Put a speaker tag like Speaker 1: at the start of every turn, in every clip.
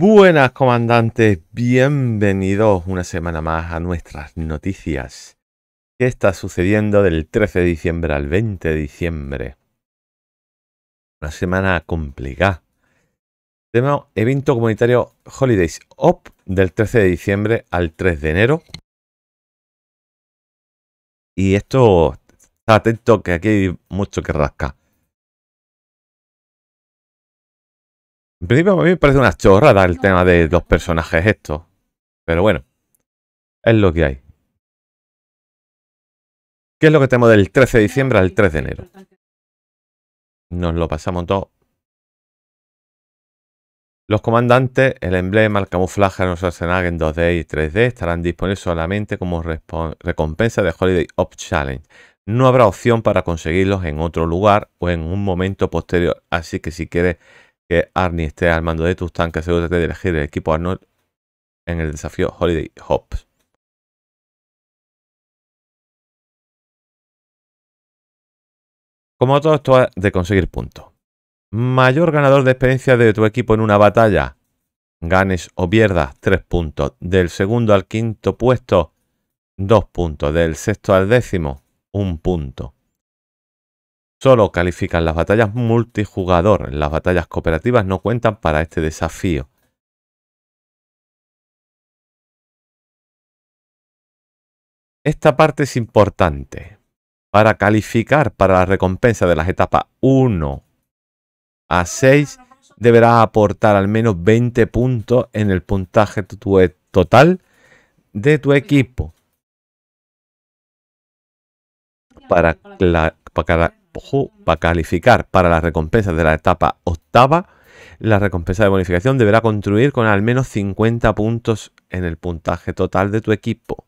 Speaker 1: Buenas comandantes, bienvenidos una semana más a nuestras noticias. ¿Qué está sucediendo del 13 de diciembre al 20 de diciembre? Una semana complicada. Tenemos evento comunitario Holidays OP del 13 de diciembre al 3 de enero. Y esto, está atento que aquí hay
Speaker 2: mucho que rascar. En principio
Speaker 1: a mí me parece una chorrada el tema de los personajes estos. Pero bueno, es lo que hay. ¿Qué es lo que tenemos del 13 de diciembre al 3 de enero? Nos lo pasamos todo. Los comandantes, el emblema, el camuflaje de arsenal en 2D y 3D estarán disponibles solamente como recompensa de Holiday Up Challenge. No habrá opción para conseguirlos en otro lugar o en un momento posterior, así que si quieres que Arnie esté al mando de tus tanques, asegúrate de elegir el equipo Arnold en el desafío Holiday Hop. Como todo esto de conseguir puntos. Mayor ganador de experiencia de tu equipo en una batalla. Ganes o pierdas 3 puntos. Del segundo al quinto puesto, 2 puntos. Del sexto al décimo, 1 punto. Solo califican las batallas multijugador, las batallas cooperativas no cuentan para este desafío. Esta parte es importante. Para calificar para la recompensa de las etapas 1 a 6, deberás aportar al menos 20 puntos en el puntaje total de tu equipo. Para, para para calificar para las recompensas de la etapa octava, la recompensa de bonificación deberá construir con al menos 50 puntos en el puntaje total de tu equipo.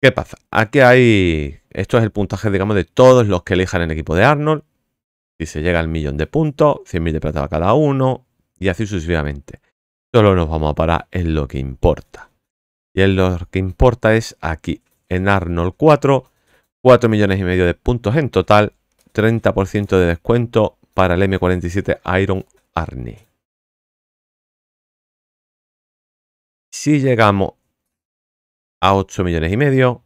Speaker 1: ¿Qué pasa? Aquí hay... Esto es el puntaje, digamos, de todos los que elijan el equipo de Arnold. Si se llega al millón de puntos, 100.000 de plata a cada uno, y así sucesivamente. Solo nos vamos a parar en lo que importa. Y en lo que importa es aquí, en Arnold 4, 4 millones y medio de puntos en total, 30% de descuento para el M47 Iron Arnie. Si llegamos a 8 millones y medio,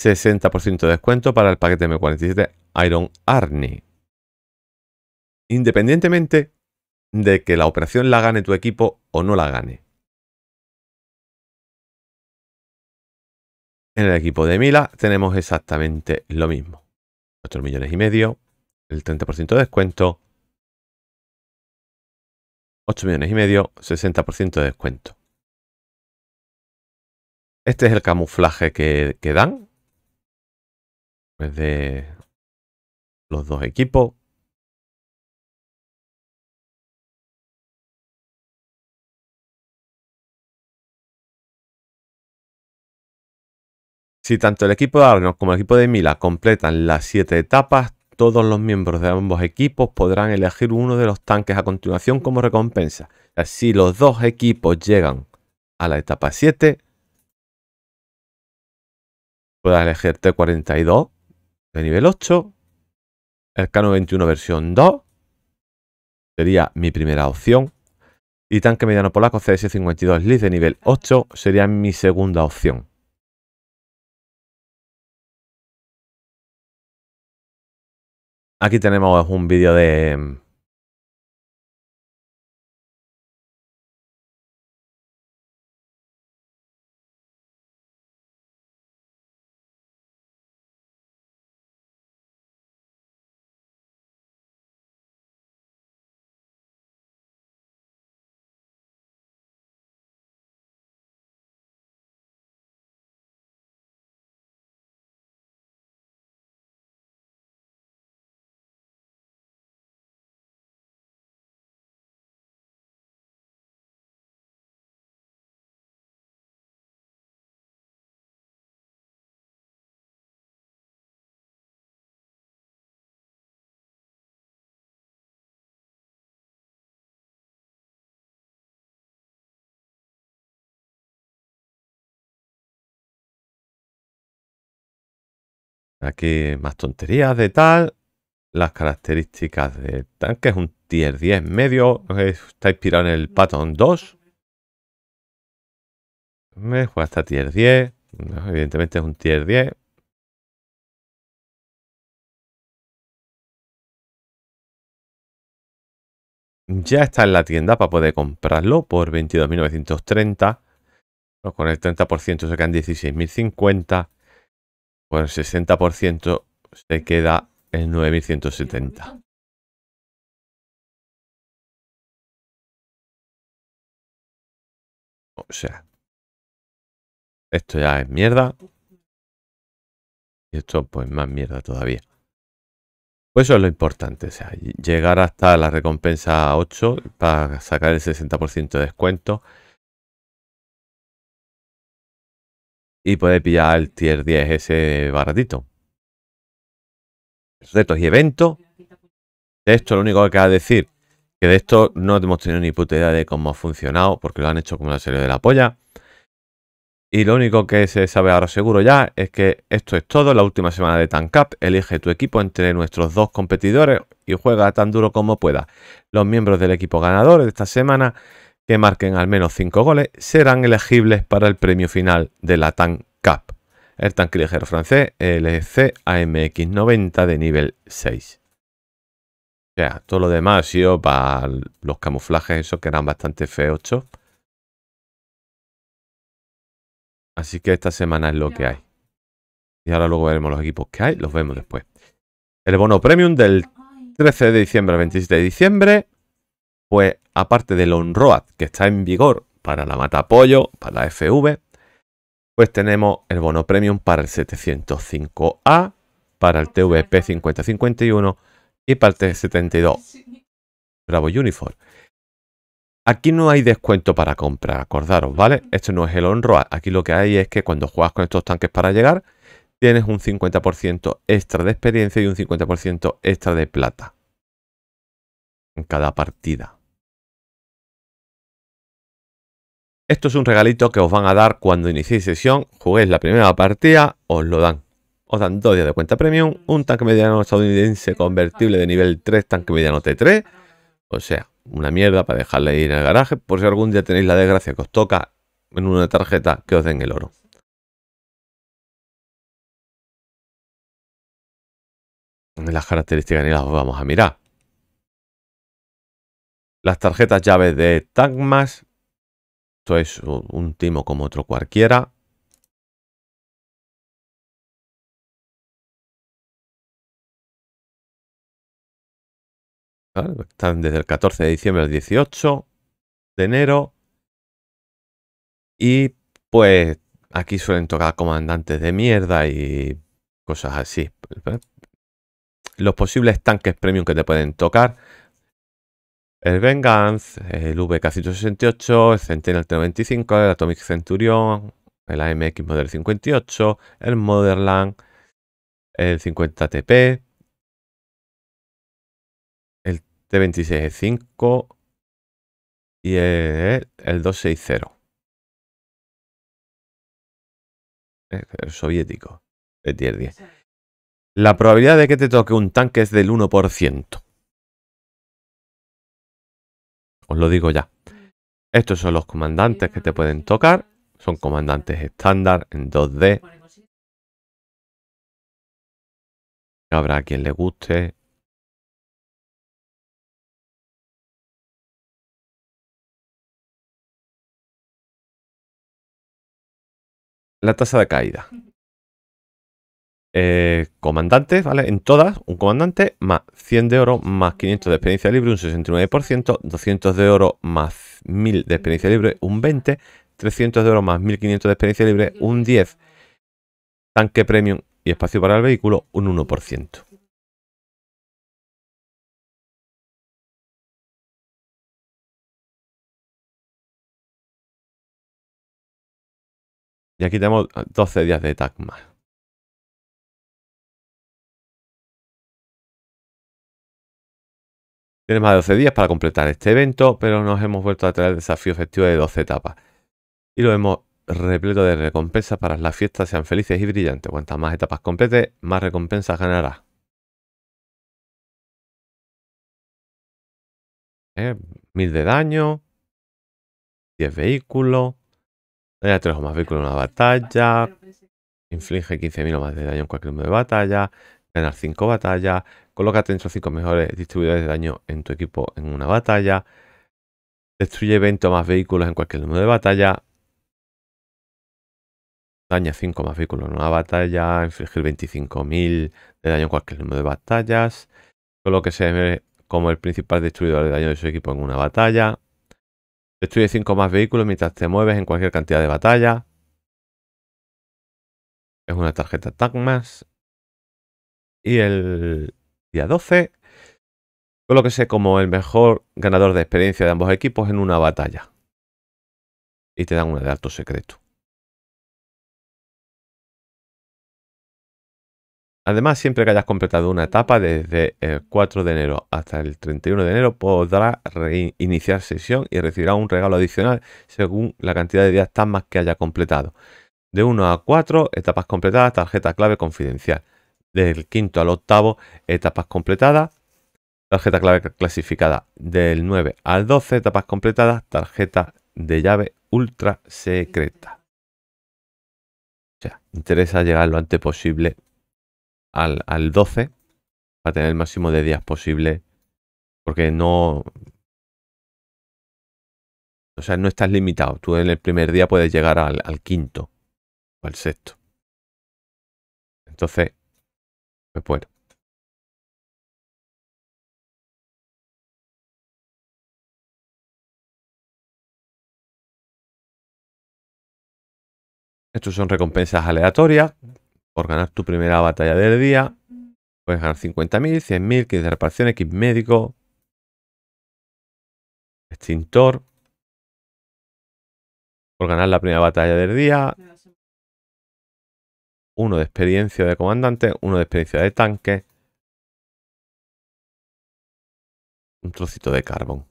Speaker 1: 60% de descuento para el paquete M47 Iron Arnie. Independientemente de que la operación la gane tu equipo o no la gane.
Speaker 2: En el equipo de Mila
Speaker 1: tenemos exactamente lo mismo. 8 millones y medio, el 30% de descuento. 8 millones y medio, 60% de
Speaker 2: descuento. Este es el camuflaje que, dan. Pues de los dos equipos.
Speaker 1: Si tanto el equipo de Arnold como el equipo de Mila completan las 7 etapas, todos los miembros de ambos equipos podrán elegir uno de los tanques a continuación como recompensa. si los dos equipos llegan a la etapa 7, puedo elegir T42 de nivel 8, el K91 versión 2, sería mi primera opción, y tanque mediano polaco CS52 Liz de nivel 8 sería mi segunda opción.
Speaker 2: Aquí tenemos un vídeo de,
Speaker 1: Aquí más tonterías de tal. Las características del tanque es un tier 10 medio. Está inspirado en el Patton 2. Me juega hasta tier 10. evidentemente es un tier 10. Ya está en la tienda para poder comprarlo por 22.930. Con el 30% se quedan 16.050 el 60% se queda en 9170.
Speaker 2: O sea, esto ya es mierda.
Speaker 1: Y esto pues más mierda todavía. Pues eso es lo importante, o sea, llegar hasta la recompensa 8 para sacar el 60% de descuento y puede pillar el tier 10 ese baratito. Retos y eventos. De esto lo único que queda decir, que de esto no hemos tenido ni puta idea de cómo ha funcionado, porque lo han hecho como la serie de la polla. Y lo único que se sabe ahora seguro ya es que esto es todo. La última semana de Cup elige tu equipo entre nuestros dos competidores y juega tan duro como pueda Los miembros del equipo ganador de esta semana que marquen al menos 5 goles serán elegibles para el premio final de la TAN Cup, el tanque ligero francés LCAMX 90 de nivel 6. O sea, todo lo demás ha sido para los camuflajes esos que eran bastante feos. Así que esta semana es lo que hay. Y ahora luego veremos los equipos que hay, los vemos después. El bono premium del 13 de diciembre al 27 de diciembre pues aparte del Onroad que está en vigor para la Mata Pollo, para la FV, pues tenemos el bono premium para el 705A, para el TVP 5051 y para el T72 Bravo Uniform. Aquí no hay descuento para comprar, acordaros, ¿vale? Esto no es el Onroad. Aquí lo que hay es que cuando juegas con estos tanques para llegar, tienes un 50% extra de experiencia y un 50% extra de plata en cada partida. Esto es un regalito que os van a dar cuando iniciéis sesión, juguéis la primera partida, os lo dan. Os dan dos días de cuenta premium, un tanque mediano estadounidense convertible de nivel 3, tanque mediano T3. O sea, una mierda para dejarle ir en el garaje, por si algún día tenéis la desgracia que os toca en una tarjeta que os den el oro.
Speaker 2: Las características ni las vamos a mirar. Las tarjetas llaves de Tagmas esto es un timo como otro cualquiera.
Speaker 1: Pues están desde el 14 de diciembre al 18 de enero. Y pues aquí suelen tocar comandantes de mierda y cosas así. ¿eh? Los posibles tanques premium que te pueden tocar el Vengeance, el VK168, el Sentinel T95, el Atomic Centurion, el AMX Model 58, el Motherland, el 50TP,
Speaker 2: el T26E5 y el, 260. El soviético
Speaker 1: el tier 10. La probabilidad de que te toque un tanque es del 1%. Os lo digo ya. Mm. Estos son los comandantes que te pueden tocar. Son comandantes estándar en 2D.
Speaker 2: Habrá quien le guste. La tasa de caída.
Speaker 1: Eh, comandantes, ¿vale? En todas, un comandante más 100 de oro, más 500 de experiencia libre, un 69%, 200 de oro más 1000 de experiencia libre, un 20%, 300 de oro más 1500 de experiencia libre, un 10%, tanque premium y espacio para el vehículo, un 1%.
Speaker 2: Y aquí tenemos 12 días de tag más.
Speaker 1: Tienes más de 12 días para completar este evento, pero nos hemos vuelto a traer el desafío festivo de 12 etapas. Y lo hemos repleto de recompensas para que las fiestas sean felices y brillantes. Cuantas más etapas completes, más recompensas ganarás. ¿Eh? Mil de daño, 10 vehículos, 3 eh, o más vehículos en una batalla, inflige 15.000 o más de daño en cualquier número de batalla, ganar 5 batallas, colócate entre los 5 mejores distribuidores de daño en tu equipo en una batalla, destruye 20 o más vehículos en cualquier número de batalla, daña 5 más vehículos en una batalla, infligir 25.000 de daño en cualquier número de batallas, colóquese como el principal distribuidor de daño de su equipo en una batalla, destruye 5 más vehículos mientras te mueves en cualquier cantidad de batalla, es una tarjeta Tagmas y el día 12, sé como el mejor ganador de experiencia de ambos equipos en una batalla.
Speaker 2: Y te dan una de alto secreto.
Speaker 1: Además, siempre que hayas completado una etapa desde el 4 de enero hasta el 31 de enero, podrás reiniciar sesión y recibirá un regalo adicional según la cantidad de días más que haya completado. De 1 a 4, etapas completadas, tarjeta clave confidencial del quinto al octavo, etapas completadas, tarjeta clave clasificada del 9 al 12, etapas completadas, tarjeta de llave ultra secreta. O sea, interesa llegar lo antes posible al, al 12 para tener el máximo de días posible, porque no... O sea, no estás limitado. Tú
Speaker 2: en el primer día puedes llegar al, al quinto o al sexto. Entonces, me
Speaker 1: Estos son recompensas aleatorias. Por ganar tu primera batalla del día, puedes ganar 50.000, 100.000, 15 reparaciones, kit médico, extintor.
Speaker 2: Por ganar la primera batalla del día, uno de experiencia de comandante, uno de experiencia de tanque. Un trocito de carbón.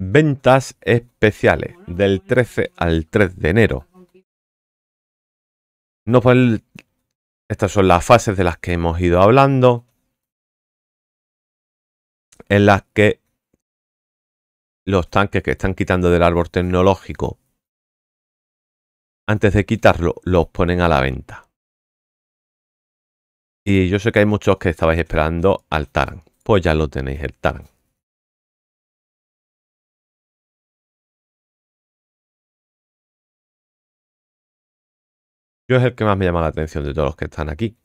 Speaker 2: Ventas especiales del 13 al 3 de enero. No pues, Estas son
Speaker 1: las fases de las que hemos ido hablando. En las que los tanques que están quitando del árbol tecnológico, antes de quitarlo, los ponen a la venta. Y yo sé que hay muchos que estabais esperando al Taran. Pues ya lo tenéis, el Taran.
Speaker 2: Yo es el que más me llama la atención de todos los que están aquí.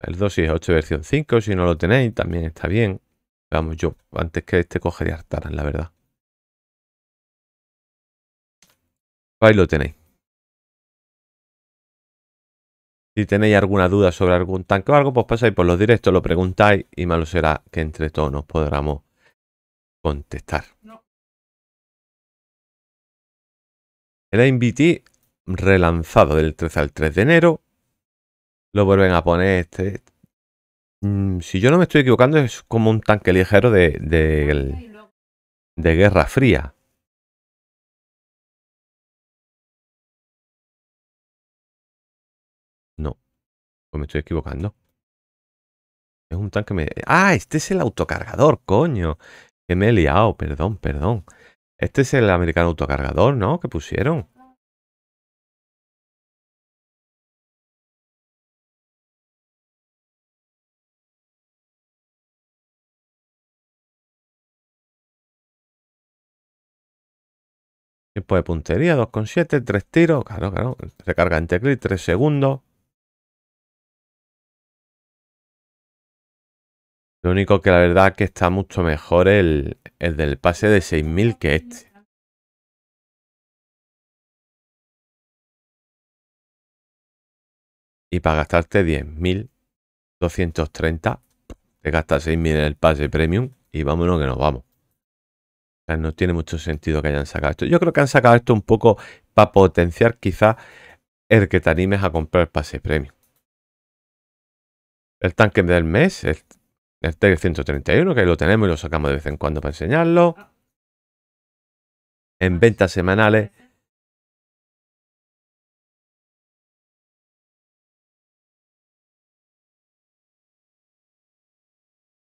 Speaker 1: El 2.6.8 versión 5, si no lo tenéis, también está bien. Vamos, yo antes que este cogería Artaran, la verdad. Ahí lo tenéis. Si tenéis alguna duda sobre algún tanque o algo, pues pasáis por los directos, lo preguntáis y malo será que entre todos nos podamos contestar. El MVT relanzado del 13 al 3 de enero. Lo vuelven a poner este Mm, si yo no me estoy equivocando, es como un tanque ligero de, Guerra Fría. No, pues me estoy equivocando. Es un tanque... Ah, este es el autocargador, coño. Que me he liado, perdón, perdón. Este es el americano autocargador, ¿no? Que pusieron.
Speaker 2: Tiempo pues de puntería, 2,7, 3 tiros. Claro, claro. Recarga en 3 segundos. Lo único que la verdad que está mucho mejor el, el del pase de 6000 que este.
Speaker 1: Y para gastarte 10.230, te gastas 6.000 en el pase premium y vámonos que nos vamos no tiene mucho sentido que hayan sacado esto. Yo creo que han sacado esto un poco para potenciar quizás el que te animes a comprar el pase premium. El tanque del mes, el, T131, que ahí lo tenemos y lo sacamos de vez en cuando para enseñarlo.
Speaker 2: En ventas semanales.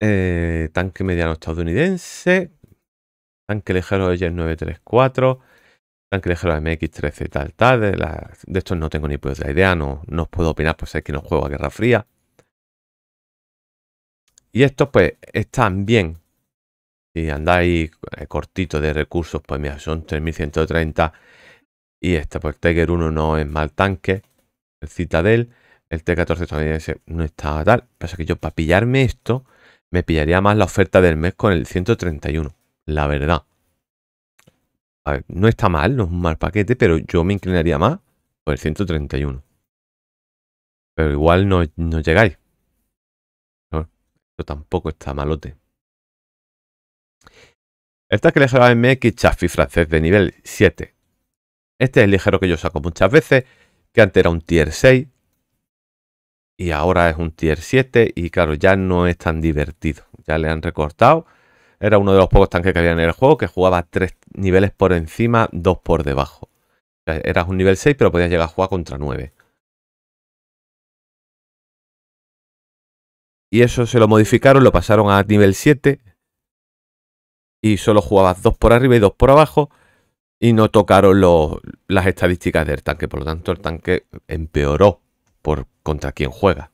Speaker 1: Eh, tanque mediano estadounidense tanque ligero de Yer 934, tanque ligero de MX13 tal tal, de, estos no tengo ni puta idea, no, no os puedo opinar pues es que no juego a Guerra Fría. Y estos pues están bien. Si andáis eh, cortito de recursos, pues mira, son 3130 y este pues Tiger 1 no es mal tanque, el Citadel, el T14 todavía no está tal, pasa que yo para pillarme esto me pillaría más la oferta del mes con el 131 la verdad. no está mal, no es un mal paquete, pero yo me inclinaría más por el 131. Pero igual no, llegáis. esto tampoco está malote. Esta es que ligero MX Chaffy francés de nivel 7. Este es el ligero que yo saco muchas veces, que antes era un tier 6 y ahora es un tier 7 y claro, ya no es tan divertido. Ya le han recortado era uno de los pocos tanques que había en el juego que jugaba tres niveles por encima, dos por debajo. Eras un nivel 6, pero podías llegar a jugar contra 9. Y eso se lo modificaron, lo pasaron a nivel 7. Y solo jugabas dos por arriba y dos por abajo. Y no tocaron las estadísticas del tanque. Por lo tanto, el tanque empeoró por contra quien juega.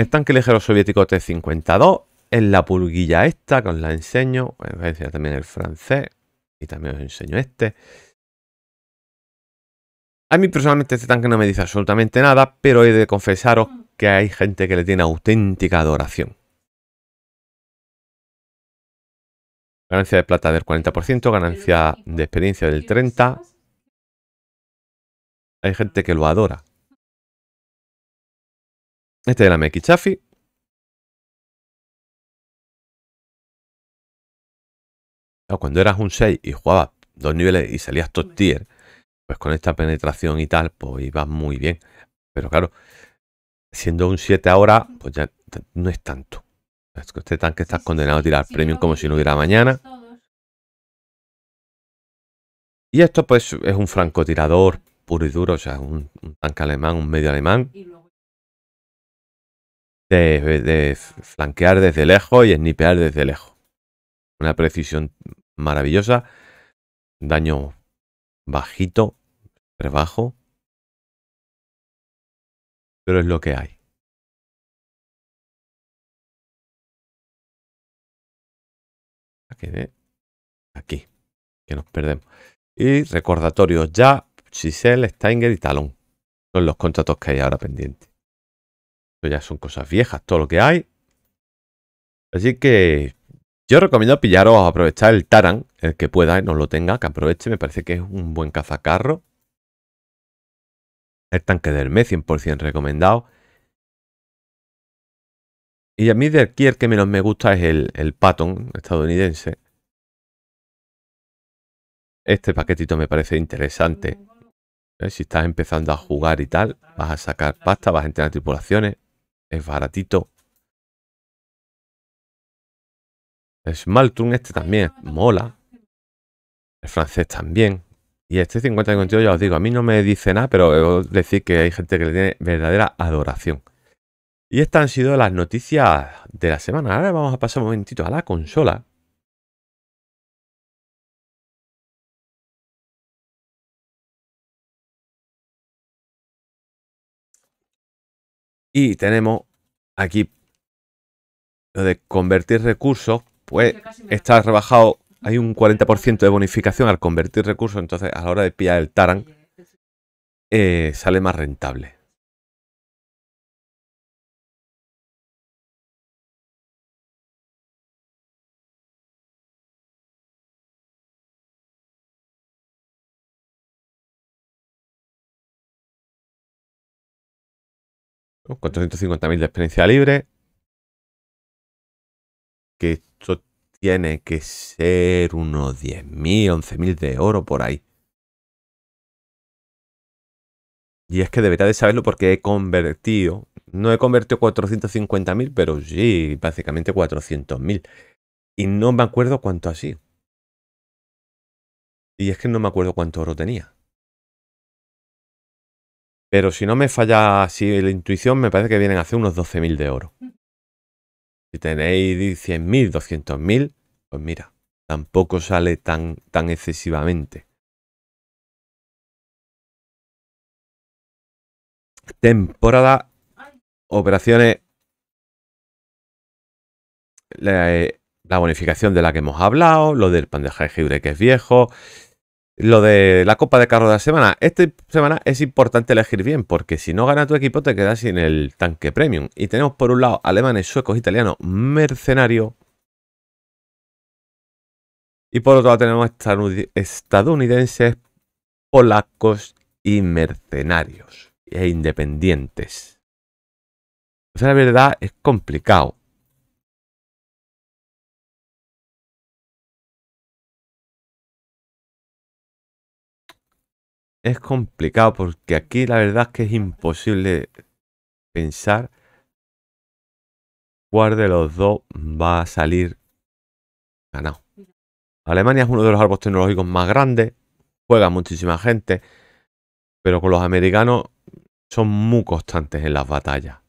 Speaker 1: El tanque ligero soviético T-52 es la pulguilla esta, que os la enseño. Os también el francés y también os enseño este. A mí personalmente este tanque no me dice absolutamente nada, pero he de confesaros que hay gente que le tiene auténtica adoración. Ganancia de plata del 40%, ganancia de experiencia del 30%.
Speaker 2: Hay gente que lo adora. Este era la Chafi.
Speaker 1: Cuando eras un 6 y jugabas dos niveles y salías top tier, pues con esta penetración y tal, pues iba muy bien. Pero claro, siendo un 7 ahora, pues ya no es tanto. Este tanque está condenado a tirar premium como si no hubiera mañana. Y esto pues es un francotirador puro y duro, o sea, un tanque alemán, un medio alemán de, flanquear desde lejos y snipear desde lejos. Una precisión maravillosa, daño
Speaker 2: bajito, rebajo. pero es lo que hay.
Speaker 1: Ah, Aquí, que nos perdemos. Y recordatorios ya, Chisel, Steinger y Talón. Son los contratos que hay ahora pendientes ya son cosas viejas, todo lo que hay. Así que yo recomiendo pillaros, aprovechar el Taran, el que pueda no lo tenga, que aproveche. Me parece que es un buen cazacarro. El tanque del me 100% recomendado. Y a mí de aquí el que menos me gusta es el, el Patton estadounidense. Este paquetito me parece interesante. Mm. ¿Eh? Si estás empezando a jugar y tal, vas a sacar pasta, vas a entrenar tripulaciones. Es baratito. El este también mola. El francés también. Y este 50 52 ya os digo, a mí no me dice nada, pero de decir que hay gente que le tiene verdadera adoración. Y estas han sido las noticias de la semana. Ahora vamos a pasar un momentito a la consola. Y tenemos aquí lo de convertir recursos, pues está rebajado, hay un 40% de bonificación al convertir recursos, entonces a la hora de pillar el Taran eh, sale más rentable. 450.000 de experiencia libre. Que esto tiene que ser unos 10.000, 11.000 de oro por ahí. Y es que debería de saberlo porque he convertido, no he convertido 450.000, pero sí, básicamente 400.000. Y no me acuerdo cuánto ha sido. Y es que no me acuerdo cuánto oro tenía. Pero si no me falla así la intuición, me parece que vienen a hacer unos 12.000 de oro. Mm. Si tenéis 100.000, 200.000, pues mira, tampoco sale tan, tan excesivamente.
Speaker 2: Temporada,
Speaker 1: operaciones, eh, la, bonificación de la que hemos hablado, lo del pan de jengibre que es viejo, lo de la copa de carro de la semana. Esta semana es importante elegir bien, porque si no gana tu equipo, te quedas sin el tanque premium. Y tenemos por un lado alemanes, suecos, italianos, mercenarios. Y por otro lado tenemos estadounidenses, polacos y mercenarios e independientes.
Speaker 2: O sea, la verdad es complicado.
Speaker 1: es complicado porque aquí la verdad es que es imposible pensar cuál de los dos va a salir ganado. Alemania es uno de los árboles tecnológicos más grandes, juega muchísima gente, pero con los americanos son muy constantes en las batallas.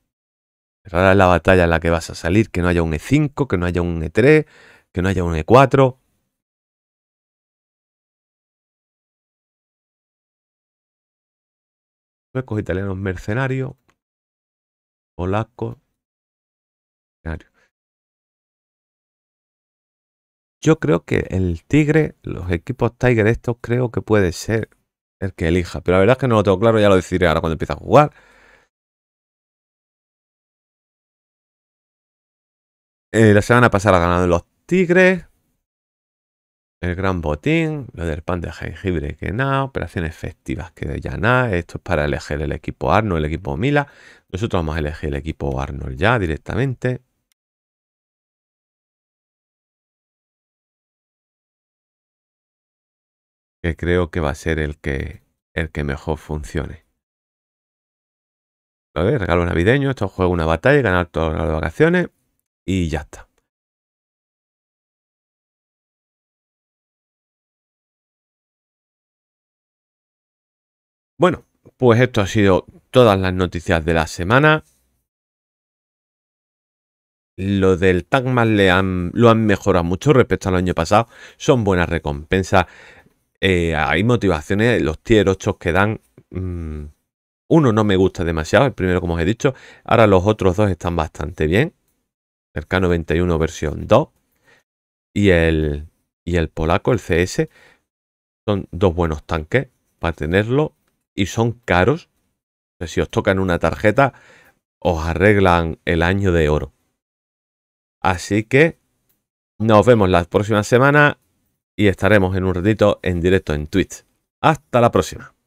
Speaker 1: Rara es la batalla en la que vas a salir, que no haya un E5, que no haya un E3, que no
Speaker 2: haya un E4. Suecos, italianos, mercenarios. Polacos.
Speaker 1: Yo creo que el Tigre, los equipos Tiger estos, creo que puede ser el que elija. Pero la verdad es que no lo tengo claro, ya lo decidiré ahora cuando empiece a jugar. Eh, la semana pasada ganaron los Tigres. El gran botín, lo del pan de jengibre que nada, operaciones festivas que ya nada, esto es para elegir el equipo Arnold, el equipo Mila. Nosotros vamos a elegir el equipo Arnold ya directamente.
Speaker 2: Que creo que va a ser el que, el que mejor funcione. regalo navideño, esto juega una batalla, ganar todas las vacaciones y ya está.
Speaker 1: Bueno, pues esto ha sido todas las noticias de la semana. Lo del Tagman le lo han mejorado mucho respecto al año pasado. Son buenas recompensas. Eh, hay motivaciones. Los tier 8 que dan. Mm, uno no me gusta demasiado. El primero, como os he dicho. Ahora los otros dos están bastante bien. El 91 versión 2. Y el, y el polaco, el CS. Son dos buenos tanques para tenerlo y son caros. Si os tocan una tarjeta, os arreglan el año de oro. Así que nos vemos la próxima semana y estaremos en un ratito en directo en Twitch. Hasta la
Speaker 2: próxima.